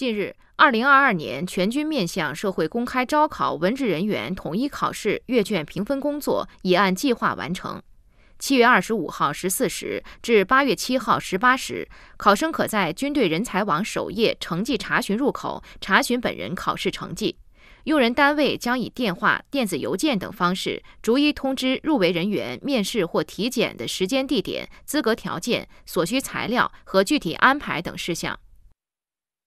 近日，二零二二年全军面向社会公开招考文职人员统一考试阅卷评分工作已按计划完成。七月二十五号十四时至八月七号十八时，考生可在军队人才网首页成绩查询入口查询本人考试成绩。用人单位将以电话、电子邮件等方式逐一通知入围人员面试或体检的时间、地点、资格条件、所需材料和具体安排等事项。